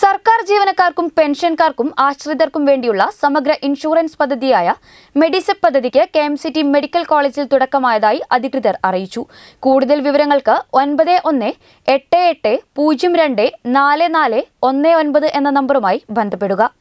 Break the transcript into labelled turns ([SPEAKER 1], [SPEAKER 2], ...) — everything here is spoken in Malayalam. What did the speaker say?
[SPEAKER 1] സർക്കാർ ജീവനക്കാർക്കും പെൻഷൻകാർക്കും ആശ്രിതർക്കും വേണ്ടിയുള്ള സമഗ്ര ഇൻഷുറൻസ് പദ്ധതിയായ മെഡിസെപ് പദ്ധതിക്ക് കെ എം മെഡിക്കൽ കോളേജിൽ തുടക്കമായതായി അധികൃതർ അറിയിച്ചു കൂടുതൽ വിവരങ്ങൾക്ക് ഒൻപത് ഒന്ന് എട്ട് എട്ട് പൂജ്യം രണ്ട് നാല് നാല് ഒന്ന് ഒൻപത് എന്ന നമ്പറുമായി ബന്ധപ്പെടുക